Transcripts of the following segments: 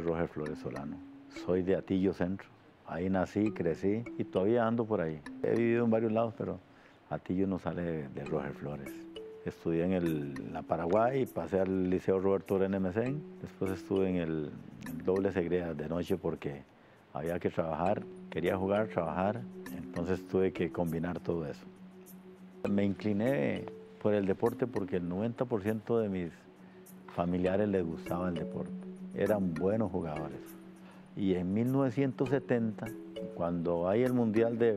Roger Flores Solano. Soy de Atillo Centro. Ahí nací, crecí y todavía ando por ahí. He vivido en varios lados, pero Atillo no sale de, Roger Flores. Estudié en el, la Paraguay, pasé al Liceo Roberto René Después estuve en el doble segreda de noche porque había que trabajar. Quería jugar, trabajar. Entonces tuve que combinar todo eso. Me incliné por el deporte porque el 90% de mis familiares les gustaba el deporte eran buenos jugadores. Y en 1970, cuando hay el Mundial de,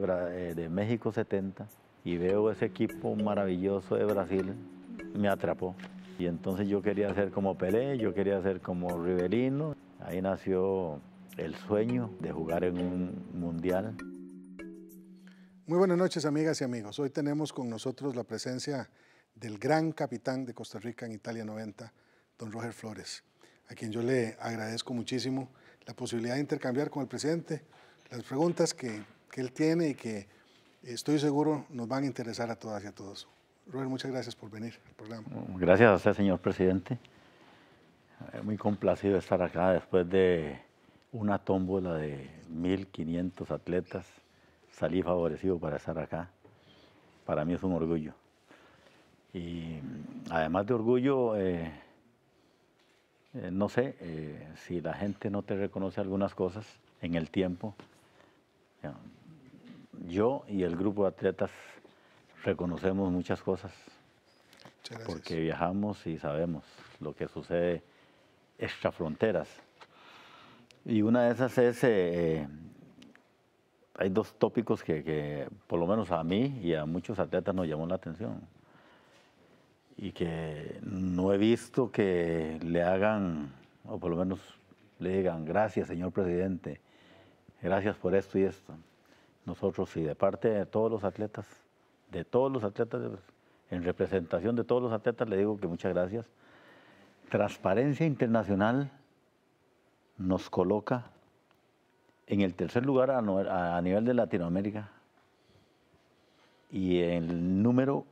eh, México 70 y veo ese equipo maravilloso de Brasil, me atrapó. Y entonces yo quería ser como Pelé, yo quería ser como Riverino. Ahí nació el sueño de jugar en un mundial. Muy buenas noches, amigas y amigos. Hoy tenemos con nosotros la presencia del gran capitán de Costa Rica en Italia 90, don Roger Flores a quien yo le agradezco muchísimo la posibilidad de intercambiar con el presidente las preguntas que, él tiene y que estoy seguro nos van a interesar a todas y a todos. Robert, muchas gracias por venir al programa. Gracias a usted, señor presidente. Eh, muy complacido estar acá después de una tómbola de 1.500 atletas. Salí favorecido para estar acá. Para mí es un orgullo. Y mm, además de orgullo, eh, eh, no sé, eh, si la gente no te reconoce algunas cosas en el tiempo, yo y el grupo de atletas reconocemos muchas cosas, porque viajamos y sabemos lo que sucede extra fronteras. Y una de esas es, eh, hay dos tópicos que, que por lo menos a mí y a muchos atletas nos llamó la atención y que no he visto que le hagan, o por lo menos le digan, gracias señor presidente, gracias por esto y esto. Nosotros y de parte de todos los atletas, de todos los atletas, en representación de todos los atletas le digo que muchas gracias. Transparencia Internacional nos coloca en el tercer lugar a, nivel de Latinoamérica y el número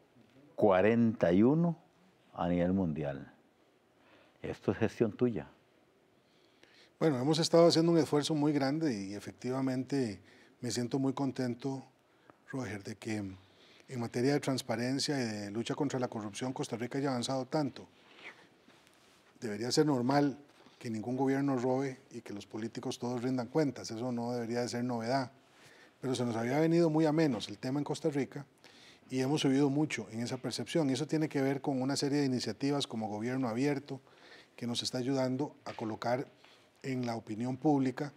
41 a nivel mundial. Esto es gestión tuya. Bueno, hemos estado haciendo un esfuerzo muy grande y efectivamente me siento muy contento, Roger, de que en materia de transparencia y de lucha contra la corrupción Costa Rica haya avanzado tanto. Debería ser normal que ningún gobierno robe y que los políticos todos rindan cuentas, eso no debería de ser novedad. Pero se nos había venido muy a menos el tema en Costa Rica y hemos subido mucho en esa percepción. Y eso tiene que ver con una serie de iniciativas como Gobierno Abierto, que nos está ayudando a colocar en la opinión pública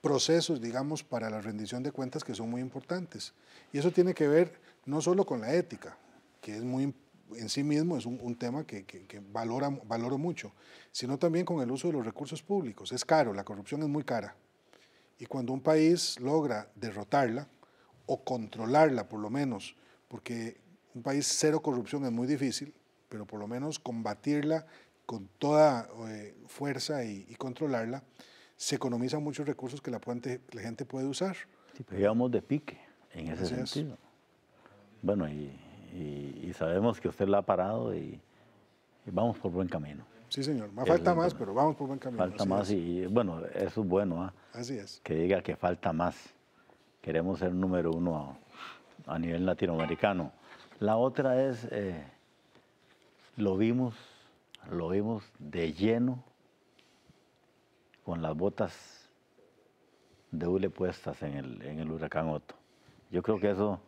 procesos, digamos, para la rendición de cuentas que son muy importantes. Y eso tiene que ver no solo con la ética, que es muy en sí mismo es un, tema que, valoro mucho, sino también con el uso de los recursos públicos. Es caro, la corrupción es muy cara. Y cuando un país logra derrotarla o controlarla, por lo menos, porque un país cero corrupción es muy difícil, pero por lo menos combatirla con toda eh, fuerza y, controlarla, se economizan muchos recursos que la, la gente puede usar. Sí, pero pues de pique en ese sentido. Bueno, y, sabemos que usted la ha parado y, vamos por buen camino. Sí, señor. Más falta más, pero vamos por buen camino. Falta más y, bueno, eso es bueno. ¿ah? Así es. Que diga que falta más. Queremos ser número uno a nivel latinoamericano. La otra es, eh, lo vimos, lo vimos de lleno con las botas de hule puestas en el, en el huracán Otto. Yo creo que eso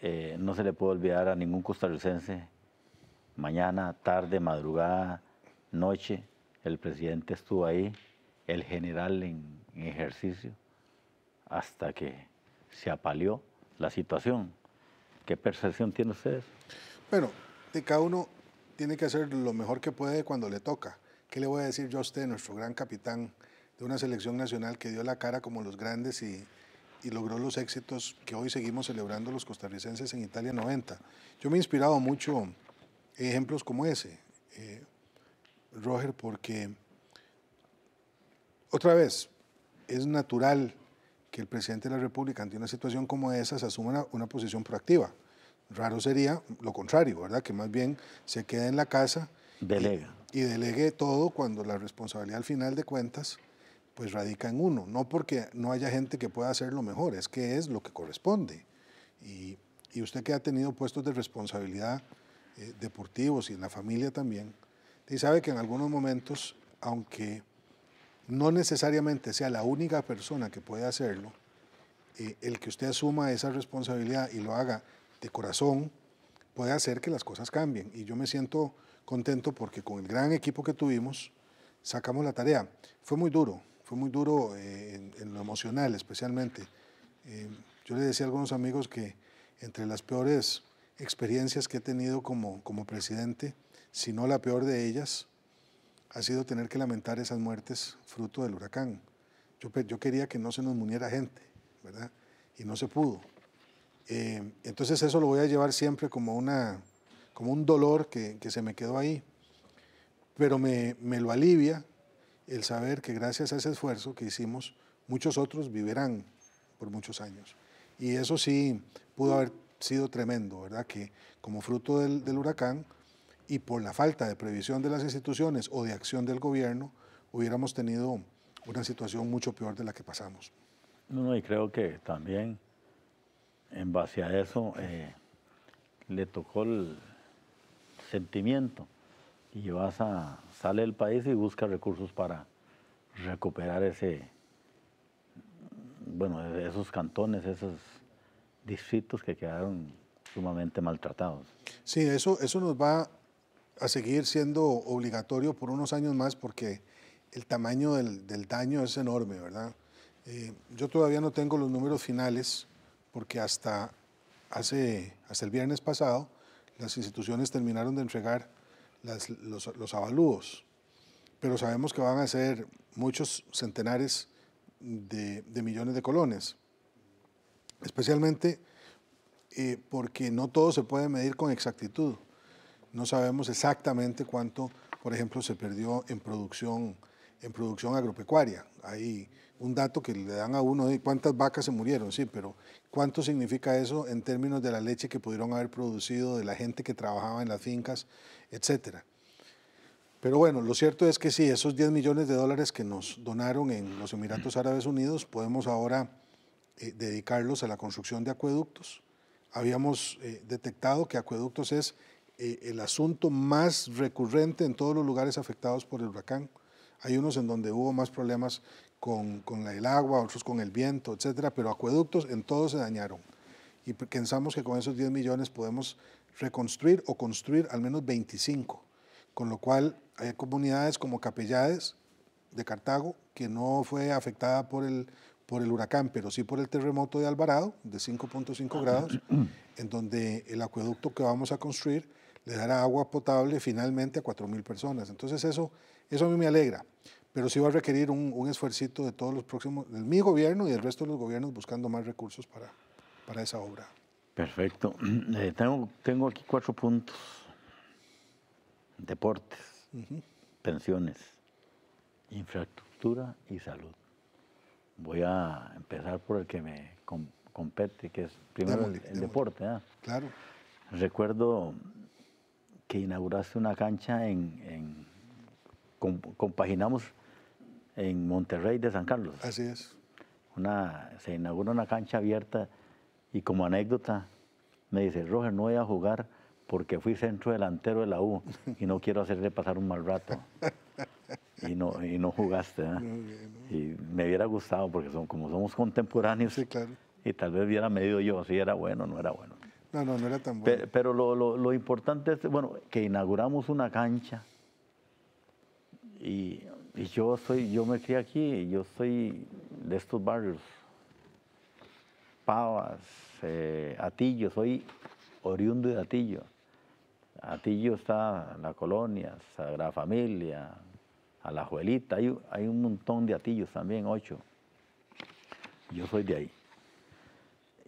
eh, no se le puede olvidar a ningún costarricense. Mañana, tarde, madrugada, noche, el presidente estuvo ahí, el general en, en ejercicio, hasta que se apaleó la situación. ¿Qué percepción tiene ustedes? Bueno, de cada uno tiene que hacer lo mejor que puede cuando le toca. ¿Qué le voy a decir yo a usted, nuestro gran capitán de una selección nacional que dio la cara como los grandes y, logró los éxitos que hoy seguimos celebrando los costarricenses en Italia 90? Yo me he inspirado mucho en ejemplos como ese, eh, Roger, porque otra vez es natural que el presidente de la República ante una situación como esa se asuma una, posición proactiva. Raro sería lo contrario, ¿verdad? Que más bien se quede en la casa. Delega. Y, delegue todo cuando la responsabilidad al final de cuentas pues radica en uno. No porque no haya gente que pueda hacerlo mejor, es que es lo que corresponde. Y, usted que ha tenido puestos de responsabilidad eh, deportivos y en la familia también, y sabe que en algunos momentos, aunque no necesariamente sea la única persona que puede hacerlo, eh, el que usted asuma esa responsabilidad y lo haga de corazón, puede hacer que las cosas cambien. Y yo me siento contento porque con el gran equipo que tuvimos, sacamos la tarea. Fue muy duro, fue muy duro eh, en, lo emocional especialmente. Eh, yo le decía a algunos amigos que entre las peores experiencias que he tenido como, como presidente, si no la peor de ellas, ha sido tener que lamentar esas muertes fruto del huracán. Yo, quería que no se nos muriera gente, ¿verdad? Y no se pudo. Eh, entonces eso lo voy a llevar siempre como, una, como un dolor que, se me quedó ahí. Pero me, lo alivia el saber que gracias a ese esfuerzo que hicimos, muchos otros vivirán por muchos años. Y eso sí pudo haber sido tremendo, ¿verdad? Que como fruto del huracán y por la falta de previsión de las instituciones o de acción del gobierno, hubiéramos tenido una situación mucho peor de la que pasamos. No, y creo que también en base a eso eh, le tocó el sentimiento y vas a, sale el país y busca recursos para recuperar ese, bueno, esos cantones, esos distritos que quedaron sumamente maltratados. Sí, eso, eso nos va a seguir siendo obligatorio por unos años más porque el tamaño del, daño es enorme, ¿verdad? Eh, yo todavía no tengo los números finales porque hasta, hace, el viernes pasado las instituciones terminaron de entregar los, avalúos, pero sabemos que van a ser muchos centenares de, millones de colones, especialmente eh, porque no todo se puede medir con exactitud. No sabemos exactamente cuánto, por ejemplo, se perdió en producción, en producción agropecuaria. Hay un dato que le dan a uno de cuántas vacas se murieron, sí, pero ¿cuánto significa eso en términos de la leche que pudieron haber producido, de la gente que trabajaba en las fincas, etcétera? Pero bueno, lo cierto es que sí, esos 10 millones de dólares que nos donaron en los Emiratos Árabes Unidos, podemos ahora eh, dedicarlos a la construcción de acueductos. Habíamos eh, detectado que acueductos es eh, el asunto más recurrente en todos los lugares afectados por el huracán. Hay unos en donde hubo más problemas con, con el agua, otros con el viento, etcétera, pero acueductos en todos se dañaron. Y pensamos que con esos 10 millones podemos reconstruir o construir al menos 25, con lo cual hay comunidades como Capellades de Cartago, que no fue afectada por el, por el huracán, pero sí por el terremoto de Alvarado, de 5.5 grados, en donde el acueducto que vamos a construir le dará agua potable finalmente a 4.000 personas. Entonces eso, eso a mí me alegra, pero sí va a requerir un, un de todos los próximos, de mi gobierno y del resto de los gobiernos buscando más recursos para, para esa obra. Perfecto. Eh, tengo, tengo aquí cuatro puntos. Deportes, pensiones, infraestructura y salud. Voy a empezar por el que me compete, que es primero el, deporte. ¿ah? Claro. Recuerdo que inauguraste una cancha en, compaginamos en Monterrey de San Carlos. Así es. Una, se inaugura una cancha abierta y como anécdota me dice, Roger, no voy a jugar porque fui centro delantero de la U y no quiero hacerle pasar un mal rato. y no, y no jugaste. ¿eh? Y me hubiera gustado porque son, como somos contemporáneos y tal vez hubiera medido yo si era bueno o no era bueno. No, no, no era tan bueno. Pero, lo, importante es, bueno, que inauguramos una cancha y, yo soy, yo me fui aquí, yo soy de estos barrios, Pavas, eh, Atillo, soy oriundo de Atillo. Atillo está la colonia, Sagrada Familia, a la Juelita, hay un montón de Atillos también, ocho. Yo soy de ahí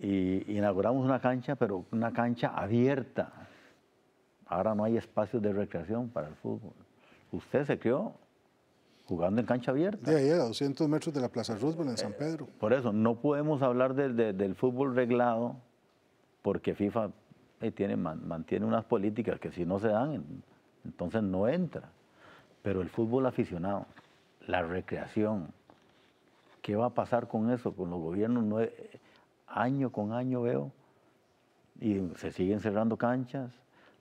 y inauguramos una cancha, pero una cancha abierta. Ahora no hay espacios de recreación para el fútbol. Usted se creó jugando en cancha abierta. De ahí a 200 metros de la Plaza Roosevelt en San eh, Pedro. por eso, no podemos hablar del fútbol reglado porque FIFA eh, mantiene unas políticas que si no se dan, entonces no entra. Pero el fútbol aficionado, la recreación, ¿qué va a pasar con eso? Con los gobiernos no... Eh, año con año veo, y se siguen cerrando canchas,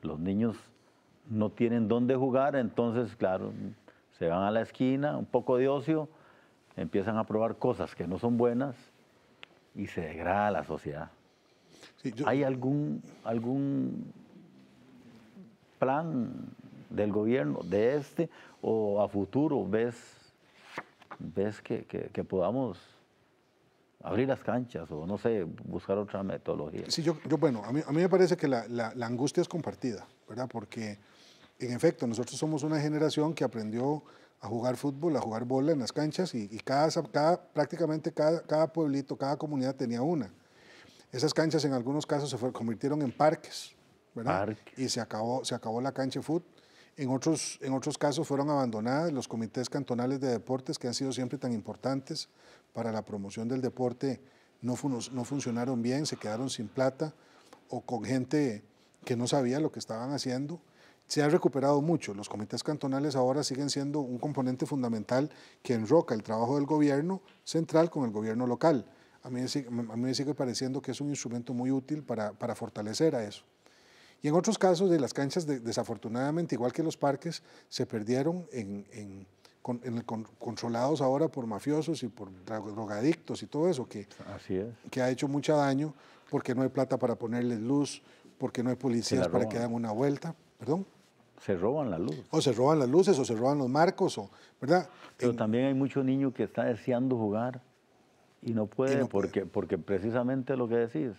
los niños no tienen dónde jugar, entonces, claro, se van a la esquina, un poco de ocio, empiezan a probar cosas que no son buenas y se degrada la sociedad. ¿Hay algún, algún plan del gobierno, de este o a futuro? ¿Ves, ves que, que podamos abrir las canchas o no sé, buscar otra metodología. Sí, yo, yo bueno, a mí, a mí, me parece que la, la, angustia es compartida, ¿verdad? Porque en efecto, nosotros somos una generación que aprendió a jugar fútbol, a jugar bola en las canchas y, cada, cada, prácticamente cada, cada, pueblito, cada comunidad tenía una. Esas canchas en algunos casos se convirtieron en parques, ¿verdad? Y se acabó, se acabó la cancha de fútbol en otros, en otros casos fueron abandonadas los comités cantonales de deportes que han sido siempre tan importantes para la promoción del deporte, no, no funcionaron bien, se quedaron sin plata o con gente que no sabía lo que estaban haciendo. Se ha recuperado mucho. Los comités cantonales ahora siguen siendo un componente fundamental que enroca el trabajo del gobierno central con el gobierno local. A mí, a mí me sigue pareciendo que es un instrumento muy útil para, para fortalecer a eso. Y en otros casos de las canchas, desafortunadamente, igual que los parques, se perdieron en, controlados ahora por mafiosos y por drogadictos y todo eso, que, Así que ha hecho mucho daño porque no hay plata para ponerles luz, porque no hay policías para que den una vuelta. ¿Perdón? se roban la luz. O se roban las luces, o se roban los marcos, o, ¿verdad? Pero también hay mucho niño que está deseando jugar y no pueden, porque, porque precisamente lo que decís,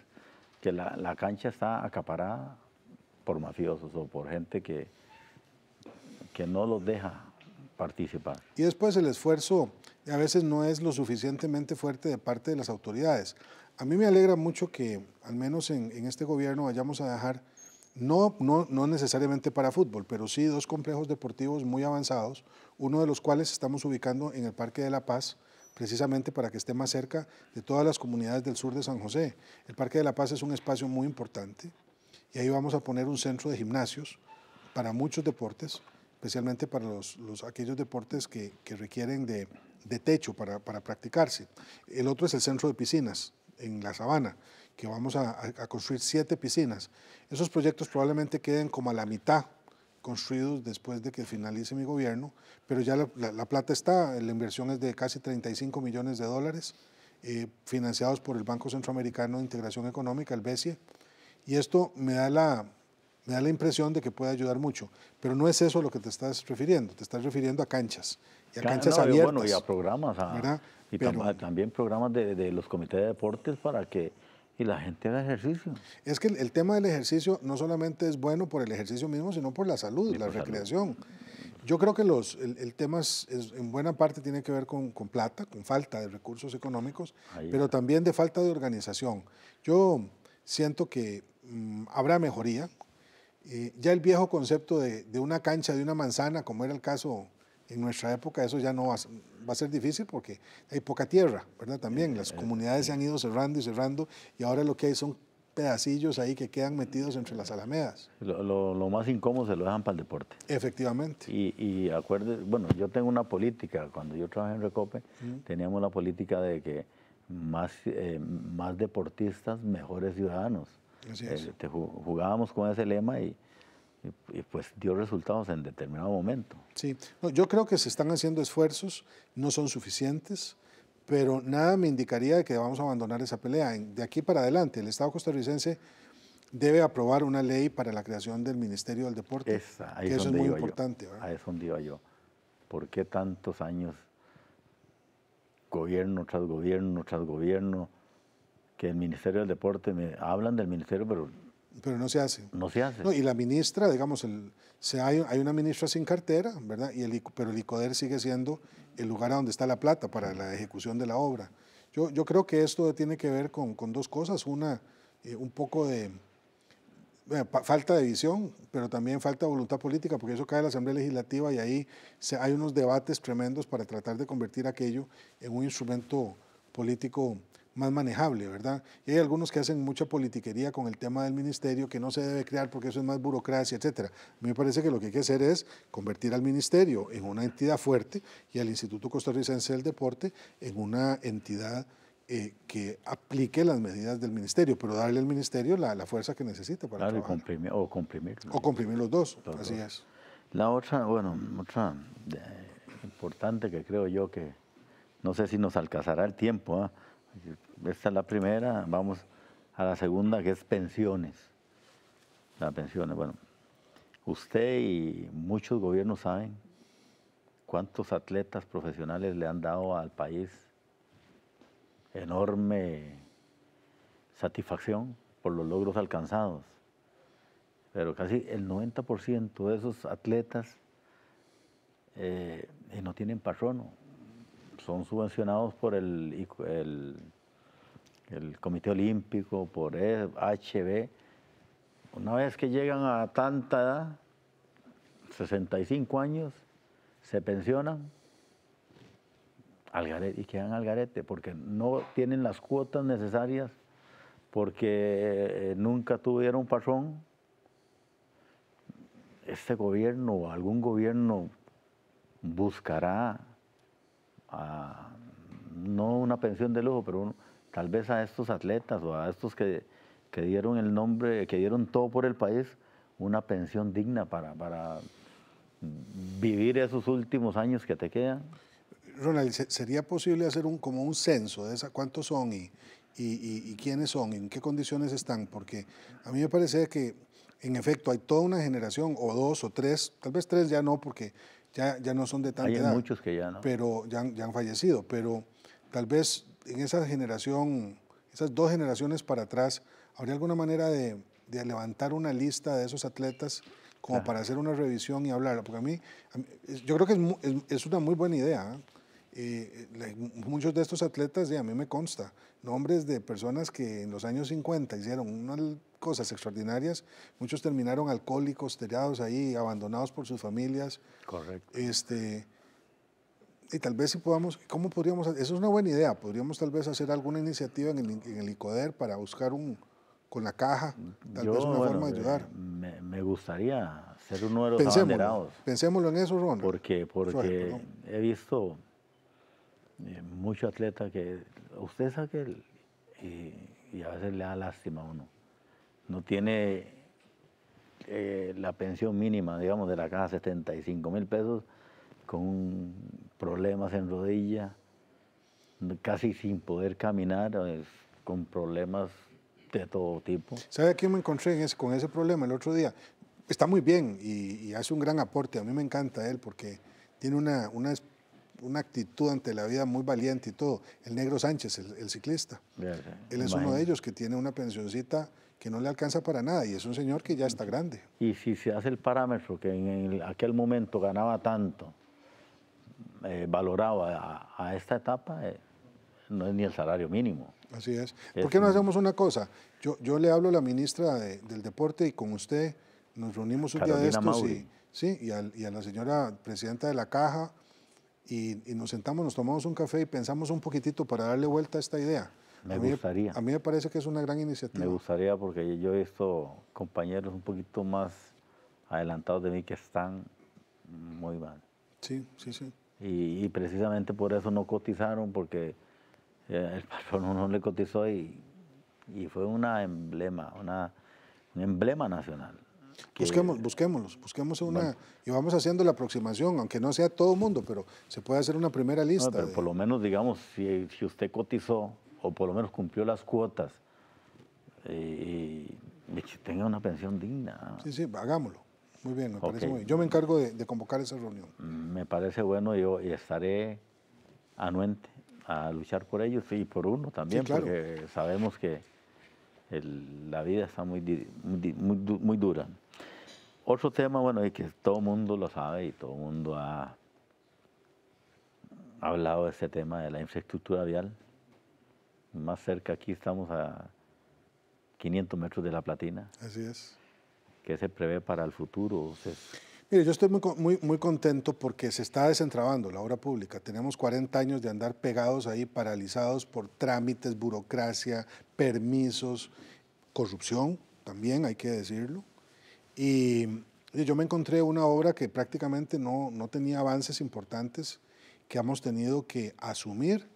que la cancha está acaparada por mafiosos o por gente que, que no los deja participar. Y después el esfuerzo a veces no es lo suficientemente fuerte de parte de las autoridades. A mí me alegra mucho que al menos en, este gobierno vayamos a dejar, no, no, no necesariamente para fútbol, pero sí dos complejos deportivos muy avanzados, uno de los cuales estamos ubicando en el Parque de la Paz, precisamente para que esté más cerca de todas las comunidades del sur de San José. El Parque de la Paz es un espacio muy importante y ahí vamos a poner un centro de gimnasios para muchos deportes, especialmente para los, aquellos deportes que, requieren de, techo para, practicarse. El otro es el centro de piscinas en La Sabana, que vamos a, construir siete piscinas. Esos proyectos probablemente queden como a la mitad construidos después de que finalice mi gobierno, pero ya la, plata está, la inversión es de casi 35 millones de dólares, eh, financiados por el Banco Centroamericano de Integración Económica, el BESIE, y esto me da la, me da la impresión de que puede ayudar mucho. Pero no es eso a lo que te estás refiriendo, te estás refiriendo a canchas. Y a canchas abiertas. y a programas. Y también programas de, de, los comités de deportes para que y la gente haga ejercicio. Es que el, tema del ejercicio no solamente es bueno por el ejercicio mismo, sino por la salud, la recreación. Yo creo que los, el, tema en buena parte tiene que ver con, con plata, con falta de recursos económicos, pero también de falta de organización. Yo siento que mm, habrá mejoría. Eh, ya el viejo concepto de, de, una cancha, de una manzana, como era el caso en nuestra época, eso ya no va, a ser difícil porque hay poca tierra, ¿verdad? También las eh, comunidades se han ido cerrando y cerrando y ahora lo que hay son pedacillos ahí que quedan metidos entre las alamedas. Lo, lo, más incómodo se lo dejan para el deporte. Efectivamente. Y, y acuerde, bueno, yo tengo una política, cuando yo trabajé en Recope, teníamos la política de que más, eh, más deportistas, mejores ciudadanos. Eh, jugábamos con ese lema y, pues dio resultados en determinado momento. Sí, yo creo que se están haciendo esfuerzos, no son suficientes, pero nada me indicaría que vamos a abandonar esa pelea. de aquí para adelante, el Estado costarricense debe aprobar una ley para la creación del Ministerio del Deporte. que eso es muy importante. Yo, a eso yo. ¿Por qué tantos años gobierno tras gobierno tras gobierno, que el Ministerio del Deporte, me hablan del Ministerio, pero... Pero no se hace. No se hace. y la ministra, digamos, el, se, hay, hay, una ministra sin cartera, ¿verdad? Y pero el ICODER sigue siendo el lugar a donde está la plata para la ejecución de la obra. Yo, yo creo que esto tiene que ver con, dos cosas. Una, eh, un poco de, eh, falta de visión, pero también falta de voluntad política, porque eso cae a la Asamblea Legislativa y ahí hay unos debates tremendos para tratar de convertir aquello en un instrumento político más manejable, ¿verdad? Y hay algunos que hacen mucha politiquería con el tema del ministerio que no se debe crear porque eso es más burocracia, etcétera. A mí me parece que lo que hay que hacer es convertir al ministerio en una entidad fuerte y al Instituto Costarricense del Deporte en una entidad eh, que aplique las medidas del ministerio, pero darle al ministerio la, fuerza que necesita para claro, o comprimir. O comprimir los dos, así es. La otra, bueno, otra eh, importante que creo yo que no sé si nos alcanzará el tiempo. ¿ah? Esta es la primera, vamos a la segunda que es pensiones. La pensiones, bueno, usted y muchos gobiernos saben cuántos atletas profesionales le han dado al país enorme satisfacción por los logros alcanzados. Pero casi el 90% de esos atletas eh, no tienen patrono, son subvencionados por el, Comité Olímpico, por el HB. Una vez que llegan a tanta edad, 65 años, se pensionan y quedan al garete porque no tienen las cuotas necesarias, porque eh, nunca tuvieron patrón. Este gobierno, o algún gobierno buscará ah, no una pensión de lujo, pero tal vez a estos atletas o a estos que, dieron el nombre, que dieron todo por el país, una pensión digna para mm, vivir esos últimos años que te quedan. Ronald, ¿sería posible hacer un, como un censo de esa, cuántos son y, y, quiénes son y en qué condiciones están? Porque a mí me parece que en efecto hay toda una generación o dos o tres, tal vez tres ya no porque ya, ya no son de tanta hay edad. muchos que ya no. Pero ya, han fallecido, pero tal vez en esa generación, esas dos generaciones para atrás, ¿habría alguna manera de, de levantar una lista de esos atletas como para hacer una revisión y hablar? Porque a mí, yo creo que es, es, es una muy buena idea. ¿eh? Eh, muchos de estos atletas, y a mí me consta, nombres de personas que en los años 50 hicieron unas cosas extraordinarias, muchos terminaron alcohólicos, tirados ahí, abandonados por sus familias. Correcto. Este, y tal vez si podamos, ¿cómo podríamos? Eso es una buena idea, podríamos tal vez hacer alguna iniciativa en el, en el ICODER para buscar un, con la caja, tal vez una forma de ayudar. Me, gustaría ser un de los pensémoslo, abanderados. Pensémoslo en eso, Ron. Porque, porque he visto eh, mucho atleta que usted sabe que y, a veces le da lástima a uno. No tiene eh, la pensión mínima, digamos, de la casa, 75 mil pesos, con problemas en rodilla, casi sin poder caminar, con problemas de todo tipo. ¿Sabe a quién me encontré con ese problema el otro día? Está muy bien y, hace un gran aporte, a mí me encanta él porque tiene una, una una actitud ante la vida muy valiente y todo. El Negro Sánchez, el, ciclista. Él es uno de ellos que tiene una pensioncita que no le alcanza para nada y es un señor que ya está grande. Y si se hace el parámetro que en aquel momento ganaba tanto, eh, valoraba a, esta etapa, eh, no es ni el salario mínimo. Así es. ¿Por qué no hacemos una cosa? Yo, yo le hablo a la ministra del Deporte y con usted nos reunimos un día de sí, y, y a la señora presidenta de la Caja y, nos sentamos, nos tomamos un café y pensamos un poquitito para darle vuelta a esta idea. Me a mí, gustaría. A mí me parece que es una gran iniciativa. Me gustaría porque yo he visto compañeros un poquito más adelantados de mí que están muy mal. Sí, sí, sí. Y, precisamente por eso no cotizaron, porque eh, el patrón no le cotizó y, y fue una emblema, una, un emblema nacional. Busquemos, busquémoslos, busquemos una y vamos haciendo la aproximación, aunque no sea todo el mundo, pero se puede hacer una primera lista. pero por lo menos, digamos, si, si, usted cotizó o por lo menos cumplió las cuotas, eh, y tenga una pensión digna. Sí, sí, hagámoslo. Muy bien, me parece muy bien. Yo me encargo de, convocar esa reunión. Me parece bueno, yo estaré anuente a luchar por ellos y por uno también, porque sabemos que la vida está muy, muy, muy, dura. Otro tema, bueno, y que todo el mundo lo sabe y todo el mundo ha hablado de este tema de la infraestructura vial. Más cerca aquí estamos a 500 metros de la platina. Así es. ¿Qué se prevé para el futuro? Mire, yo estoy muy, muy, muy contento porque se está desentrabando la obra pública. Tenemos 40 años de andar pegados ahí, paralizados por trámites, burocracia, permisos, corrupción, también hay que decirlo. Y, yo me encontré una obra que prácticamente no, no tenía avances importantes que hemos tenido que asumir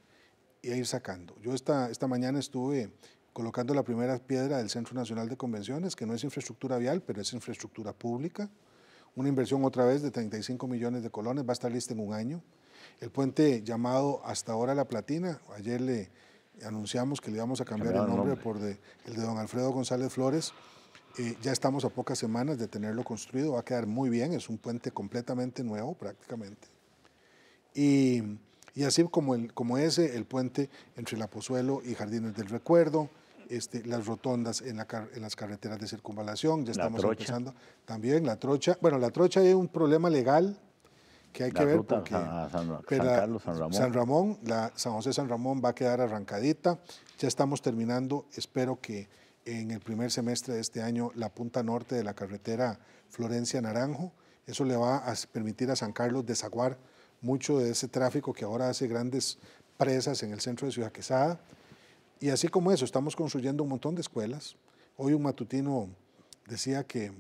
y e ir sacando. Yo esta, esta mañana estuve colocando la primera piedra del Centro Nacional de Convenciones, que no es infraestructura vial, pero es infraestructura pública una inversión otra vez de 35 millones de colones, va a estar lista en un año. El puente llamado hasta ahora La Platina, ayer le anunciamos que le íbamos a cambiar el nombre, por el de don Alfredo González Flores. Eh, ya estamos a pocas semanas de tenerlo construido, va a quedar muy bien, es un puente completamente nuevo prácticamente. Y, así como, el, como ese, el puente entre La Pozuelo y Jardines del Recuerdo, este, las rotondas en, en, las carreteras de circunvalación. Ya estamos empezando también la trocha. Bueno, la trocha es un problema legal que hay que ver porque San, Carlos, San Ramón, San, Ramón la, San José San Ramón va a quedar arrancadita. Ya estamos terminando, espero que en el primer semestre de este año la punta norte de la carretera Florencia Naranjo. Eso le va a permitir a San Carlos desaguar mucho de ese tráfico que ahora hace grandes presas en el centro de Ciudad Quesada. Y así como eso, estamos construyendo un montón de escuelas. Hoy un matutino decía que,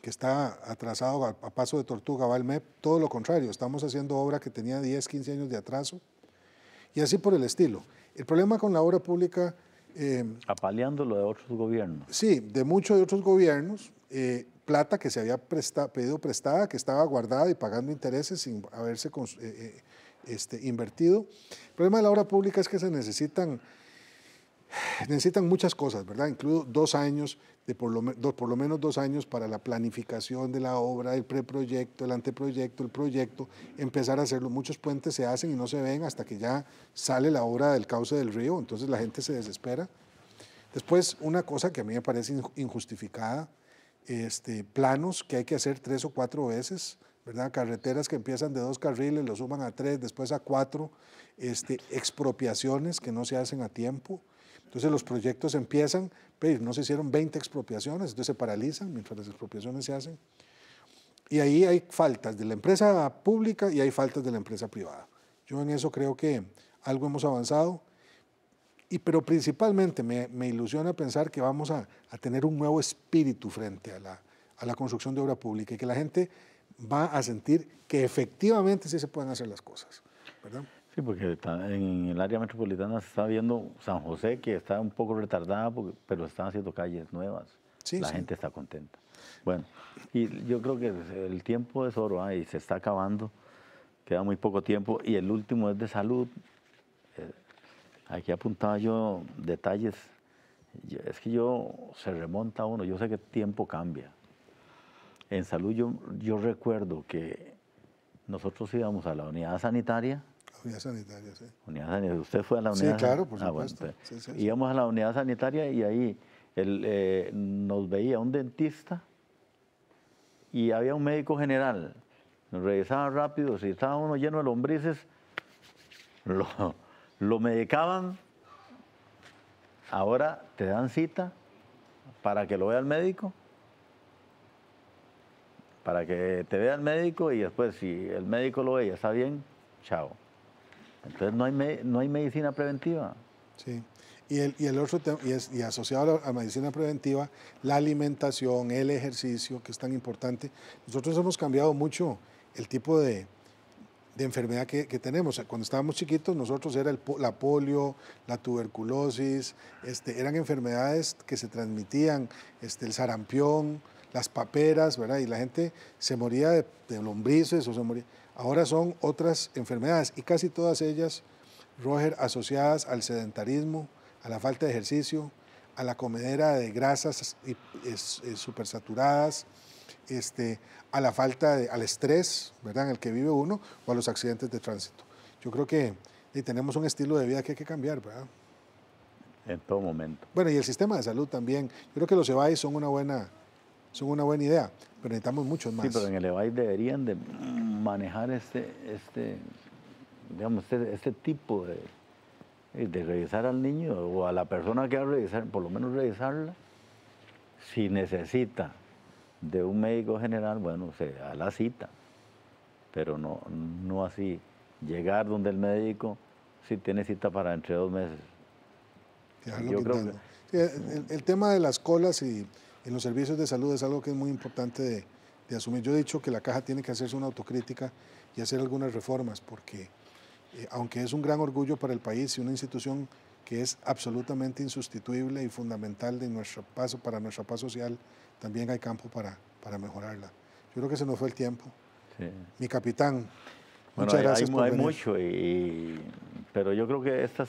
que está atrasado a, paso de tortuga, va el MEP. Todo lo contrario, estamos haciendo obra que tenía 10, 15 años de atraso. Y así por el estilo. El problema con la obra pública... Em, Apaleando lo de otros gobiernos. Sí, de muchos de otros gobiernos. Eh, plata que se había pedido prestada, que estaba guardada y pagando intereses sin haberse eh, eh, este, invertido. El problema de la obra pública es que se necesitan necesitan muchas cosas, ¿verdad? Incluso dos años, de por, lo, por lo menos dos años para la planificación de la obra, el preproyecto, el anteproyecto, el proyecto, empezar a hacerlo. Muchos puentes se hacen y no se ven hasta que ya sale la obra del cauce del río, entonces la gente se desespera. Después, una cosa que a mí me parece injustificada, este, planos que hay que hacer tres o cuatro veces, ¿verdad? Carreteras que empiezan de dos carriles, lo suman a tres, después a cuatro, este, expropiaciones que no se hacen a tiempo. Entonces los proyectos empiezan, pero no se hicieron 20 expropiaciones, entonces se paralizan mientras las expropiaciones se hacen. Y ahí hay faltas de la empresa pública y hay faltas de la empresa privada. Yo en eso creo que algo hemos avanzado, y, pero principalmente me, ilusiona pensar que vamos a, tener un nuevo espíritu frente a la, a la construcción de obra pública y que la gente va a sentir que efectivamente sí se pueden hacer las cosas. ¿verdad? Sí, porque en el área metropolitana se está viendo San José, que está un poco retardada, pero están haciendo calles nuevas. la gente está contenta. Bueno, y yo creo que el tiempo es oro ahí, se está acabando. Queda muy poco tiempo. Y el último es de salud. Eh, aquí apuntaba yo detalles. Es que yo se remonta uno. Yo sé que el tiempo cambia. En salud yo, yo recuerdo que nosotros íbamos a la unidad sanitaria Unidad sanitaria, sí. Unidad sanitaria. ¿Usted fue a la unidad? Sí, claro, por ah, supuesto. Íbamos a la unidad sanitaria y ahí eh, nos veía un dentista y había un médico general. Nos revisaban rápido, si estaba uno lleno de lombrices, lo, lo medicaban. Ahora te dan cita para que lo vea el médico para que te vea el médico y después si el médico lo ve y está bien, chao. Entonces no hay, no hay medicina preventiva. Sí. Y el, otro y, es, asociado a la medicina preventiva, la alimentación, el ejercicio, que es tan importante. Nosotros hemos cambiado mucho el tipo de, enfermedad que, tenemos. Cuando estábamos chiquitos, nosotros era la polio, la tuberculosis, este, eran enfermedades que se transmitían, este, el sarampión, las paperas, ¿verdad? Y la gente se moría de, de lombrices o se moría. Ahora son otras enfermedades y casi todas ellas, Roger, asociadas al sedentarismo, a la falta de ejercicio, a la comedera de grasas eh, supersaturadas, este, a la falta de, al estrés, ¿verdad? En el que vive uno o a los accidentes de tránsito. Yo creo que tenemos un estilo de vida que hay que cambiar, ¿verdad? En todo momento. Bueno, y el sistema de salud también. Yo creo que los EBAI son una buena, es una buena idea, pero necesitamos muchos más. Sí, pero en el EVAI deberían de manejar este, este digamos, este, este, tipo de, de revisar al niño o a la persona que va a revisar, por lo menos revisarla, si necesita de un médico general, bueno, se a la cita, pero no, no así, llegar donde el médico si tiene cita para entre dos meses. Yo creo que... el, tema de las colas y en los servicios de salud es algo que es muy importante de, asumir. Yo he dicho que la caja tiene que hacerse una autocrítica y hacer algunas reformas, porque eh, aunque es un gran orgullo para el país y una institución que es absolutamente insustituible y fundamental de nuestro paso, para nuestra paz social, también hay campo para, para mejorarla. Yo creo que se nos fue el tiempo. Mi capitán, muchas gracias. Hay, por hay mucho, y, pero yo creo que estas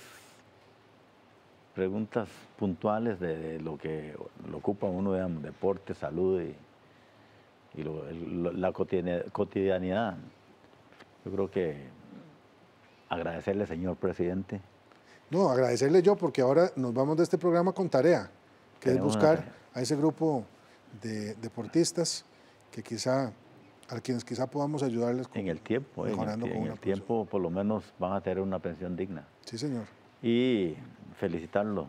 preguntas puntuales de, lo que lo ocupa uno, digamos, deporte, salud y, la cotidianidad. Yo creo que agradecerle, señor presidente. No, agradecerle yo porque ahora nos vamos de este programa con tarea, que es buscar a ese grupo de deportistas que quizá a quienes quizá podamos ayudarles con, en el tiempo, en el tiempo por lo menos van a tener una pensión digna. Sí, señor y felicitarlo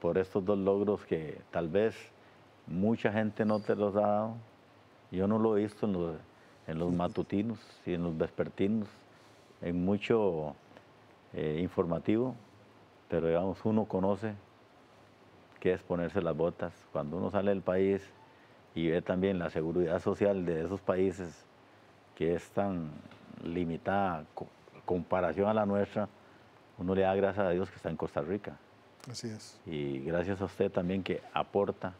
por estos dos logros que tal vez mucha gente no te los ha dado. Yo no lo he visto en los, matutinos y en los vespertinos, en mucho eh, informativo, pero digamos, uno conoce que es ponerse las botas. Cuando uno sale del país y ve también la seguridad social de esos países que es tan limitada comparación a la nuestra, uno le da gracias a Dios que está en Costa Rica. Así es. Y gracias a usted también que aporta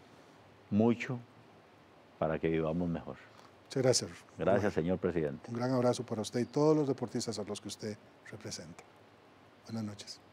mucho para que vivamos mejor. Muchas gracias. Gracias, señor presidente. Un gran abrazo para usted y todos los deportistas a los que usted representa. Buenas noches.